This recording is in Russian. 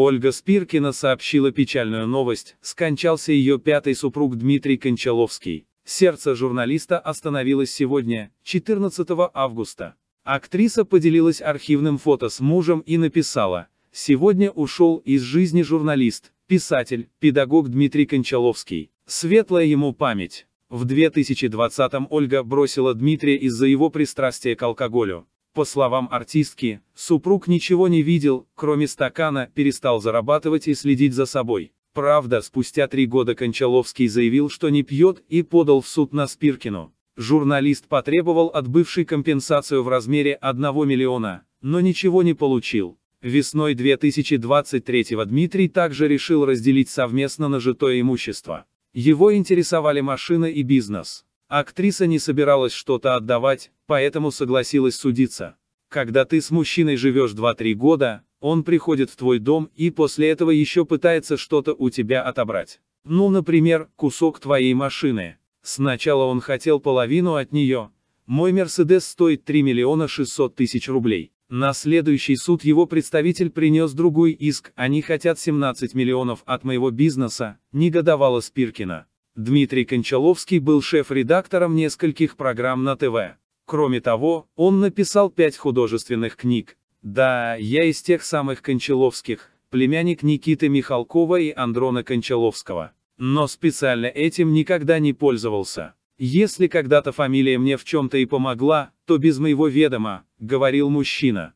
Ольга Спиркина сообщила печальную новость, скончался ее пятый супруг Дмитрий Кончаловский. Сердце журналиста остановилось сегодня, 14 августа. Актриса поделилась архивным фото с мужем и написала, «Сегодня ушел из жизни журналист, писатель, педагог Дмитрий Кончаловский. Светлая ему память». В 2020-м Ольга бросила Дмитрия из-за его пристрастия к алкоголю. По словам артистки, супруг ничего не видел, кроме стакана, перестал зарабатывать и следить за собой. Правда, спустя три года Кончаловский заявил, что не пьет, и подал в суд на Спиркину. Журналист потребовал от бывшей компенсацию в размере 1 миллиона, но ничего не получил. Весной 2023 Дмитрий также решил разделить совместно нажитое имущество. Его интересовали машина и бизнес. Актриса не собиралась что-то отдавать, поэтому согласилась судиться. Когда ты с мужчиной живешь 2-3 года, он приходит в твой дом и после этого еще пытается что-то у тебя отобрать. Ну, например, кусок твоей машины. Сначала он хотел половину от нее. Мой Мерседес стоит 3 миллиона 600 тысяч рублей. На следующий суд его представитель принес другой иск, они хотят 17 миллионов от моего бизнеса, негодовала Спиркина. Дмитрий Кончаловский был шеф-редактором нескольких программ на ТВ. Кроме того, он написал пять художественных книг. Да, я из тех самых Кончаловских, племянник Никиты Михалкова и Андрона Кончаловского. Но специально этим никогда не пользовался. Если когда-то фамилия мне в чем-то и помогла, то без моего ведома, говорил мужчина.